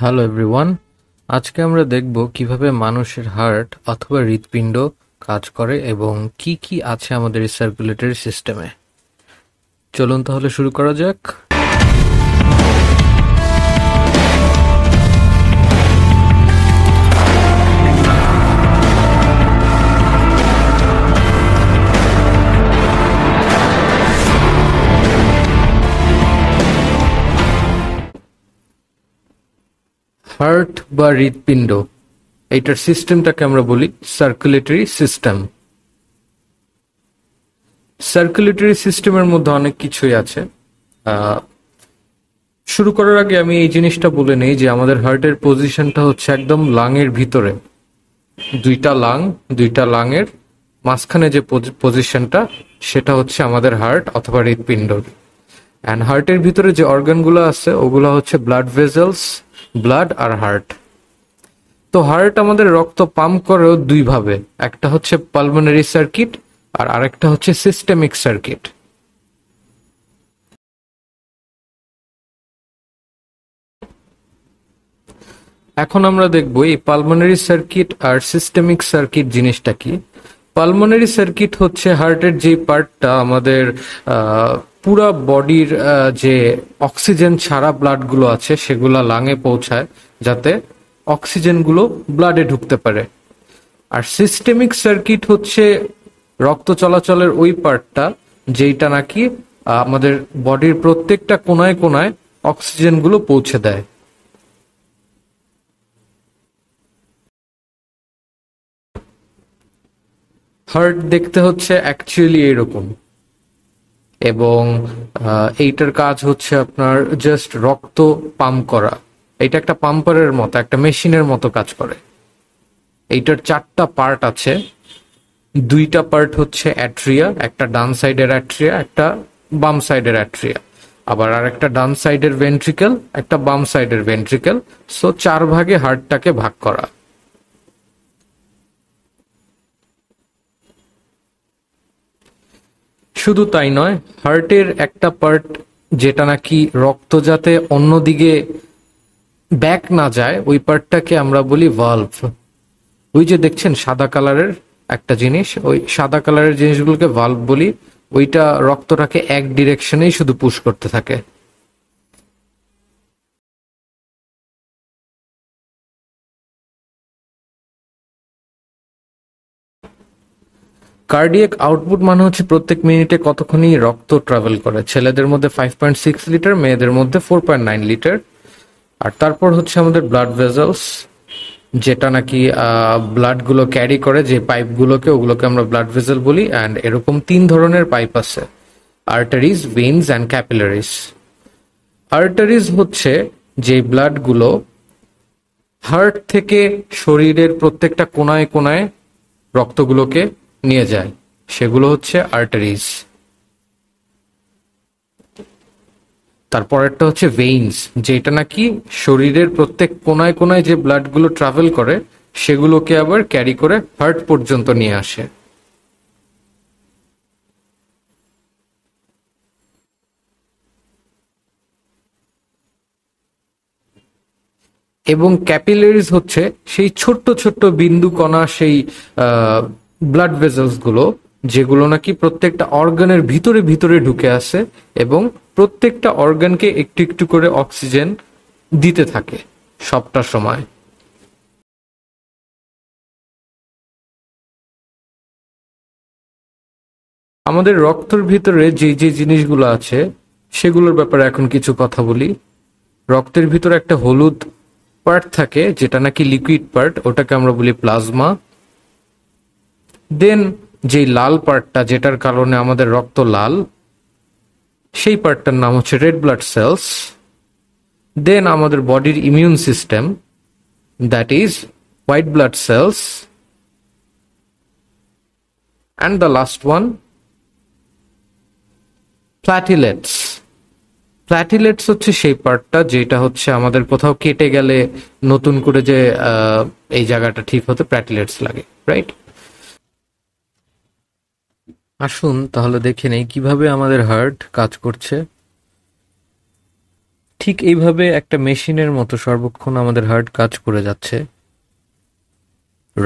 hello everyone আজকে আমরা দেখব কিভাবে মানুষের হার্ট অথবা হৃৎপিণ্ড কাজ করে এবং কি কি আছে আমাদের সার্কুলেটরি সিস্টেমে চলুন তাহলে শুরু করা যাক হার্ট বা হৃৎপিণ্ড এইটার সিস্টেমটাকে আমরা বলি সার্কুলেটরি সিস্টেম সার্কুলেটরি সিস্টেমের মধ্যে অনেক কিছুই আছে শুরু করার আগে আমি এই জিনিসটা বলে নেই যে আমাদের হার্টের পজিশনটা হচ্ছে একদম লাংয়ের ভিতরে দুইটা লাং দুইটা লাংয়ের মাঝখানে যে পজিশনটা সেটা হচ্ছে আমাদের হার্ট অথবা হৃৎপিণ্ডর অ্যান্ড হার্টের ভিতরে যে অর্গানগুলো আছে ওগুলো হচ্ছে ব্লাড ভেজেলস ব্লাড আর হার্ট তো হার্ট আমাদের রক্ত পাম্প করেও দুইভাবে একটা হচ্ছে পালমোনারি সার্কিট আর আরেকটা হচ্ছে সিস্টেমিক সার্কিট এখন আমরা দেখব এই পালমোনারি সার্কিট আর সিস্টেমিক সার্কিট জিনিসটা কি পালমোনারি সার্কিট হচ্ছে হার্টের যে পার্টটা আমাদের পুরো বডির যে অক্সিজেন ছাড়া ব্লাডগুলো আছে সেগুলো লাঙে পৌঁছায় যাতে অক্সিজেনগুলো ব্লাডে ঢুকতে পারে আর সিস্টেমিক সার্কিট হচ্ছে রক্ত চলাচলের ওই পার্টটা যেটা নাকি আমাদের বডির প্রত্যেকটা কোনায় কোনায় অক্সিজেনগুলো পৌঁছে দেয় হার্ট দেখতে হচ্ছে অ্যাকচুয়ালি এরকম এবং এইটার কাজ হচ্ছে আপনার জাস্ট রক্ত পাম্প করা এটা একটা পাম্পারের মতো একটা মেশিনের মতো কাজ করে এইটার চারটা পার্ট আছে দুইটা পার্ট হচ্ছে অ্যাট্রিয়া একটা ডান সাইডের অ্যাট্রিয়া একটা বাম সাইডের অ্যাট্রিয়া আবার আর একটা ডান সাইডের ভেন্ট্রিকেল একটা বাম সাইডের ভেন্ট্রিকেল সো চার ভাগে হার্টটাকে ভাগ করা শুধু তাই নয় হার্টের একটা পার্ট যেটা নাকি রক্ত যাতে অন্যদিকে ব্যাক না যায় ওই পার্টটাকে আমরা বলি ভাল্ভ ওই যে দেখছেন সাদা কালারের একটা জিনিস ওই সাদা কালারের জিনিসগুলোকে ভাল্ভ বলি ওইটা রক্তটাকে এক ডিরেকশনেই শুধু পুশ করতে থাকে কার্ডিয়াক আউটপুট মানে হচ্ছে প্রত্যেক মিনিটে কতক্ষণই রক্ত ট্রাভেল করে ছেলেদের মধ্যে ফাইভ পয়েন্ট সিক্স লিটার মেয়েদের মধ্যে ফোর পয়েন্ট নাইন লিটার আর তারপর হচ্ছে আমাদের ব্লাড ভেজেলস যেটা নাকি ব্লাডগুলো ক্যারি করে যে পাইপগুলোকে ওগুলোকে আমরা ব্লাড ভেজেল বলি অ্যান্ড এরকম তিন ধরনের পাইপ আছে arteries veins and capillaries arteries হচ্ছে যে ব্লাডগুলো হার্ট থেকে শরীরের প্রত্যেকটা কোনায় কোনায় রক্তগুলোকে নিয়ে যায় সেগুলো হচ্ছে আর্টারিজ তারপরেরটা হচ্ছে ভেইনস যেটা নাকি শরীরের প্রত্যেক কোনায় কোনায় যে ব্লাডগুলো ট্রাভেল করে সেগুলোকে আবার ক্যারি করে হার্ট পর্যন্ত নিয়ে আসে এবং ক্যাপিলারিজ হচ্ছে সেই ছোট্ট ছোট্ট বিন্দু কণা সেই ব্লাড গুলো যেগুলো নাকি প্রত্যেকটা অর্গানের ভিতরে ভিতরে ঢুকে আসে এবং প্রত্যেকটা অর্গানকে একটু একটু করে অক্সিজেন দিতে থাকে সবটা সময় আমাদের রক্তর ভিতরে যে যে জিনিসগুলো আছে সেগুলোর ব্যাপারে এখন কিছু কথা বলি রক্তের ভিতরে একটা হলুদ পার্ট থাকে যেটা নাকি লিকুইড পার্ট ওটাকে আমরা বলি প্লাজমা দেন যে লাল পার্টটা যেটার কারণে আমাদের রক্ত লাল সেই পার্টটার নাম হচ্ছে রেড ব্লাড সেলস দেন আমাদের বডির immune system that is white blood cells and the last one platelets platelets হচ্ছে সেই পার্টটা যেটা হচ্ছে আমাদের কোথাও কেটে গেলে নতুন করে যে এই জায়গাটা ঠিক হতে প্ল্যাটিলেটস লাগে রাইট আসুন তাহলে দেখে নেই কিভাবে আমাদের হার্ট কাজ করছে ঠিক এইভাবে একটা মেশিনের মতো সর্বক্ষণ আমাদের হার্ট কাজ করে যাচ্ছে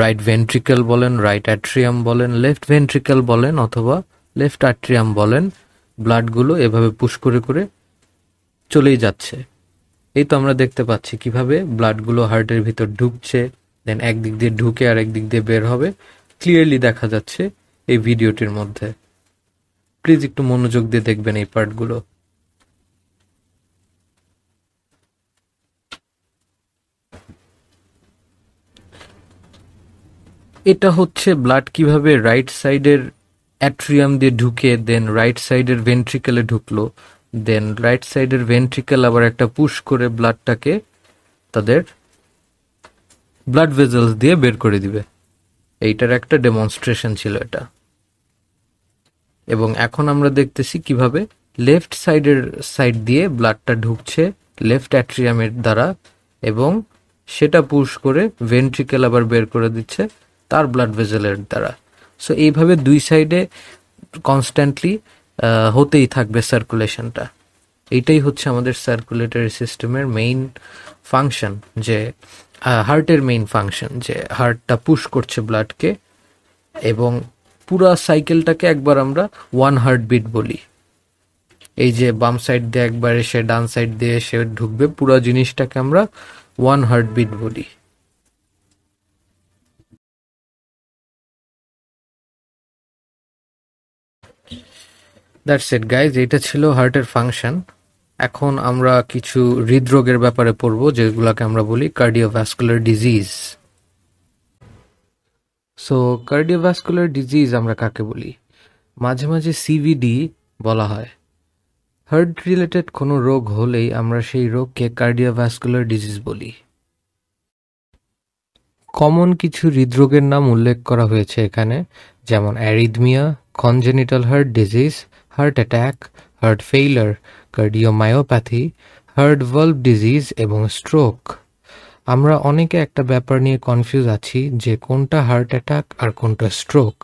রাইট ভেন্ট্রিকেল বলেন রাইট অ্যাট্রিয়াম বলেন লেফট ভেন্ট্রিকেল বলেন অথবা লেফট অ্যাট্রিয়াম বলেন ব্লাডগুলো এভাবে পুশ করে করে চলেই যাচ্ছে এই তো আমরা দেখতে পাচ্ছি কিভাবে ব্লাডগুলো হার্টের ভিতর ঢুকছে দেন একদিক দিয়ে ঢুকে আর একদিক দিয়ে বের হবে ক্লিয়ারলি দেখা যাচ্ছে এই ভিডিওটির মধ্যে প্লিজ একটু মনোযোগ দিয়ে দেখবেন এই পার্টগুলো এটা হচ্ছে ব্লাড কিভাবে রাইট সাইডের অ্যাট্রিয়াম দিয়ে ঢুকে দেন রাইট সাইডের ভেন্ট্রিকেলে ঢুকলো দেন রাইট সাইডের ভেন্ট্রিকেল আবার একটা পুশ করে ব্লাডটাকে তাদের ব্লাড ভেজেলস দিয়ে বের করে দিবে এইটার একটা ডেমনস্ট্রেশন ছিল এটা এবং এখন আমরা দেখতেছি কিভাবে লেফট সাইডের সাইড দিয়ে ব্লাডটা ঢুকছে লেফট অ্যাট্রিয়ামের দ্বারা এবং সেটা পুশ করে ভেন্ট্রিকেল আবার বের করে দিচ্ছে তার ব্লাড ভেজেলের দ্বারা সো এইভাবে দুই সাইডে কনস্ট্যান্টলি হতেই থাকবে সার্কুলেশনটা এইটাই হচ্ছে আমাদের সার্কুলেটরি সিস্টেমের মেইন ফাংশন যে হার্টের মেইন ফাংশন যে হার্টটা পুশ করছে ব্লাডকে এবং পুরা সাইকেলটাকে একবার আমরা ওয়ান হার্ট বিট বলি এই যে বাম সাইড দিয়ে একবার এসে ডান সাইড দিয়ে এসে ঢুকবে পুরো জিনিসটাকে আমরা ওয়ান হার্ট বিট বলি দ্যাটস ইট গাইজ এটা ছিল হার্টের ফাংশন এখন আমরা কিছু হৃদরোগের ব্যাপারে পড়ব যেগুলোকে আমরা বলি cardiovascular disease so cardiovascular disease আমরা কাকে বলি মাঝে মাঝে সিভিডি বলা হয় হার্ট রিলেটেড কোনো রোগ হলেই আমরা সেই রোগকে কার্ডিওভাস্কুলার ডিজিজ বলি কমন কিছু হৃদরোগের নাম উল্লেখ করা হয়েছে এখানে যেমন arrhythmia congenital heart disease heart attack heart failure cardiomyopathy heart valve disease এবং স্ট্রোক আমরা অনেকে একটা ব্যাপার নিয়ে কনফিউজ আছি যে কোনটা হার্ট অ্যাটাক আর কোনটা স্ট্রোক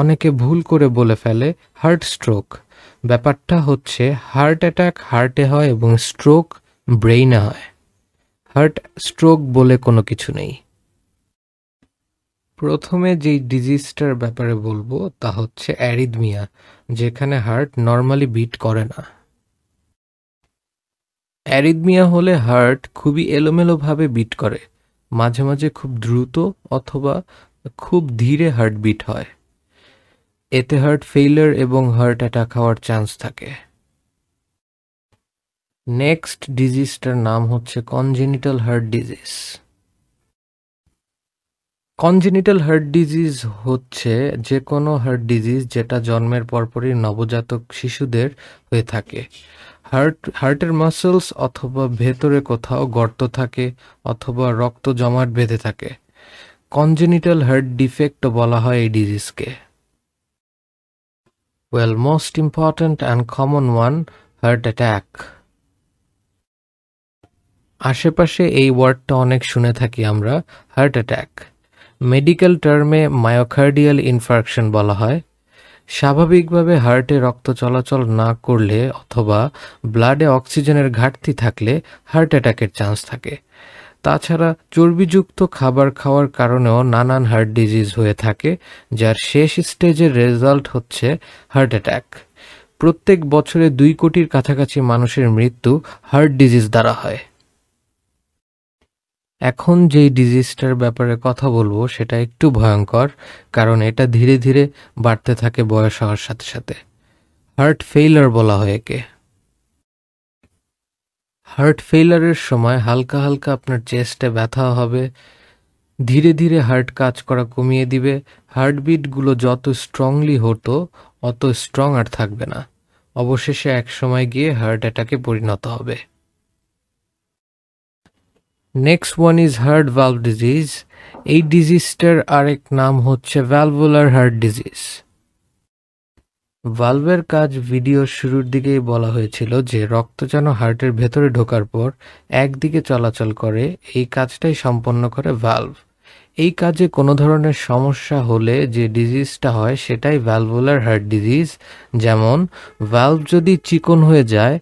অনেকে ভুল করে বলে ফেলে হার্ট স্ট্রোক ব্যাপারটা হচ্ছে হার্ট অ্যাটাক হার্টে হয় এবং স্ট্রোক ব্রেইনে হয় হার্ট স্ট্রোক বলে কোনো কিছু নেই প্রথমে যেই ডিজিজটার ব্যাপারে বলবো তা হচ্ছে অ্যারিদমিয়া যেখানে হার্ট নর্মালি বিট করে না অ্যারিদমিয়া হলে হার্ট খুবই এলোমেলোভাবে বিট করে মাঝে মাঝে খুব দ্রুত অথবা খুব ধীরে হার্ট বিট হয় এতে হার্ট ফেইলার এবং হার্ট অ্যাটাক হওয়ার চান্স থাকে নেক্সট ডিজিজটার নাম হচ্ছে congenital heart disease congenital heart disease হচ্ছে যে কোনো হার্ট ডিজিজ যেটা জন্মের পরপরই নবজাতক শিশুদের হয়ে থাকে হার্ট হার্টের মাসেলস অথবা ভেতরে কোথাও গর্ত থাকে অথবা রক্ত জমাট বেঁধে থাকে কনজেনিটাল হার্ট ডিফেক্টও বলা হয় এই ডিজিজকে well most important and common one heart attack আশেপাশে এই ওয়ার্ডটা অনেক শুনে থাকি আমরা হার্ট অ্যাট্যাক মেডিকেল টার্মে মায়োকার্ডিয়াল ইনফার্কশন বলা হয় স্বাভাবিকভাবে হার্টে রক্ত চলাচল না করলে অথবা ব্লাডে অক্সিজেনের ঘাটতি থাকলে হার্ট অ্যাটাকের চান্স থাকে তাছাড়া চর্বিযুক্ত খাবার খাওয়ার কারণেও নানান হার্ট ডিজিজ হয়ে থাকে যার শেষ স্টেজের রেজাল্ট হচ্ছে হার্ট অ্যাটাক প্রত্যেক বছরে দুই কোটির কাছাকাছি মানুষের মৃত্যু হার্ট ডিজিজ দ্বারা হয় এখন যেই ডিজিজটার ব্যাপারে কথা বলবো সেটা একটু ভয়ঙ্কর কারণ এটা ধীরে ধীরে বাড়তে থাকে বয়স হওয়ার সাথে সাথে হার্ট ফেইলার বলা হয় একে হার্ট ফেইলারের সময় হালকা হালকা আপনার চেস্টে ব্যথা হবে ধীরে ধীরে হার্ট কাজ করা কমিয়ে দিবে হার্টবিটগুলো যত স্ট্রংলি হতো অত স্ট্রং আর থাকবে না অবশেষে এক সময় গিয়ে হার্ট অ্যাটাকে পরিণত হবে next one is heart valve disease এই ডিজিজটার আরেক নাম হচ্ছে ভ্যালভুলার হার্ট ডিজিজ ভালভের কাজ ভিডিও শুরুর দিকেই বলা হয়েছিল যে রক্ত যেন হার্টের ভেতরে ঢোকার পর একদিকে চলাচল করে এই কাজটাই সম্পন্ন করে ভাল্ভ এই কাজে কোনো ধরনের সমস্যা হলে যে ডিজিজটা হয় সেটাই ভ্যালভুলার হার্ট ডিজিজ যেমন ভাল্ভ যদি চিকন হয়ে যায়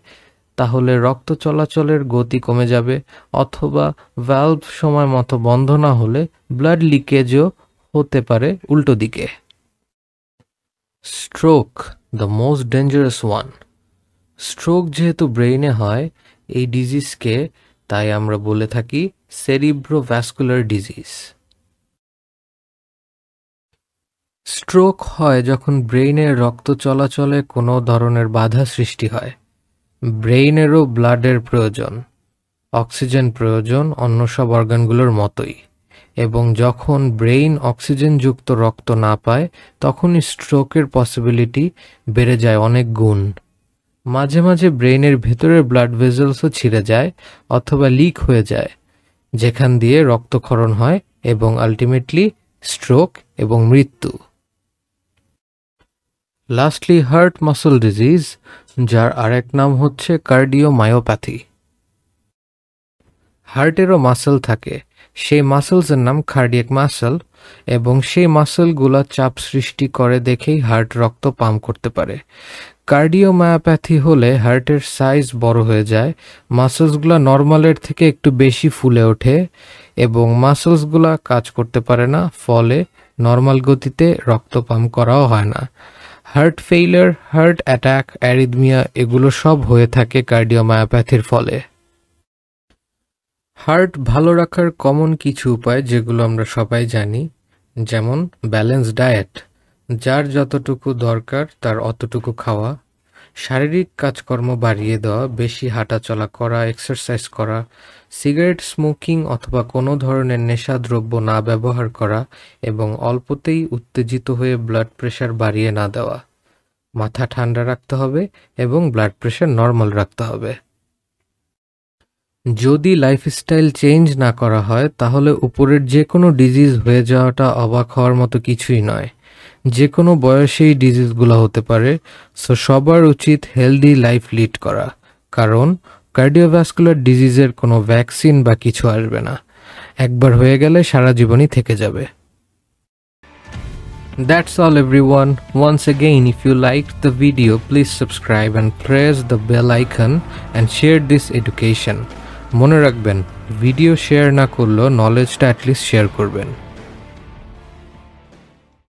তাহলে রক্ত চলাচলের গতি কমে যাবে অথবা ভ্যালভ সময় মতো বন্ধ না হলে ব্লাড লিকেজও হতে পারে উল্টো দিকে stroke the most dangerous one stroke যেহেতু ব্রেইনে হয় এই ডিজিজকে তাই আমরা বলে থাকি সেরিব্রো ভ্যাস্কুলার ডিজিজ স্ট্রোক হয় যখন ব্রেইনে রক্ত চলাচলে কোনো ধরনের বাধা সৃষ্টি হয় ব্রেইনেরও ব্লাডের প্রয়োজন অক্সিজেন প্রয়োজন অন্য সব অর্গানগুলোর মতোই এবং যখন ব্রেইন অক্সিজেনযুক্ত রক্ত না পায় তখনই স্ট্রোকের পসিবিলিটি বেড়ে যায় অনেক গুণ মাঝে মাঝে ব্রেইনের ভেতরের ব্লাড ভেজেলসও ছিঁড়ে যায় অথবা লিক হয়ে যায় যেখান দিয়ে রক্তক্ষরণ হয় এবং আলটিমেটলি স্ট্রোক এবং মৃত্যু লাস্টলি হার্ট মাসল ডিজিজ যার আরেক নাম হচ্ছে কার্ডিওমায়োপ্যাথি হার্টেরও মাসেল থাকে সেই মাসেলসের নাম কার্ডিয়াক মাসেল এবং সেই মাসেলগুলো চাপ সৃষ্টি করে দেখেই হার্ট রক্ত পাম করতে পারে কার্ডিওমায়োপ্যাথি হলে হার্টের সাইজ বড় হয়ে যায় মাসেলসগুলো নর্মালের থেকে একটু বেশি ফুলে ওঠে এবং মাসেলসগুলো কাজ করতে পারে না ফলে নর্মাল গতিতে রক্ত পাম করাও হয় না heart failure heart attack arrhythmia এগুলো সব হয়ে থাকে কার্ডিওমায়োপ্যাথির ফলে হার্ট ভালো রাখার কমন কিছু উপায় যেগুলো আমরা সবাই জানি যেমন ব্যালেন্স ডায়েট যার যতটুকু দরকার তার অতটুকু খাওয়া শারীরিক কাজকর্ম বাড়িয়ে দেওয়া বেশি হাঁটাচলা করা এক্সারসাইজ করা সিগারেট স্মোকিং অথবা কোনো ধরনের নেশাদ্রব্য না ব্যবহার করা এবং অল্পতেই উত্তেজিত হয়ে ব্লাড প্রেশার বাড়িয়ে না দেওয়া মাথা ঠান্ডা রাখতে হবে এবং ব্লাড প্রেশার নর্মাল রাখতে হবে যদি লাইফস্টাইল চেঞ্জ না করা হয় তাহলে উপরের যে কোনো ডিজিজ হয়ে যাওয়াটা অবাক হওয়ার মতো কিছুই নয় যে কোনো বয়সেই ডিজিজগুলো হতে পারে সো সবার উচিত হেলদি লাইফ লিড করা কারণ কার্ডিওভাস্কুলার ডিজিজের কোনো ভ্যাকসিন বা কিছু আসবে না একবার হয়ে গেলে সারা জীবনই থেকে যাবে that's all everyone once again if you like the video please subscribe and press the bell icon and share this education মনে রাখবেন ভিডিও শেয়ার না করলেও নলেজটা অ্যাটলিস্ট শেয়ার করবেন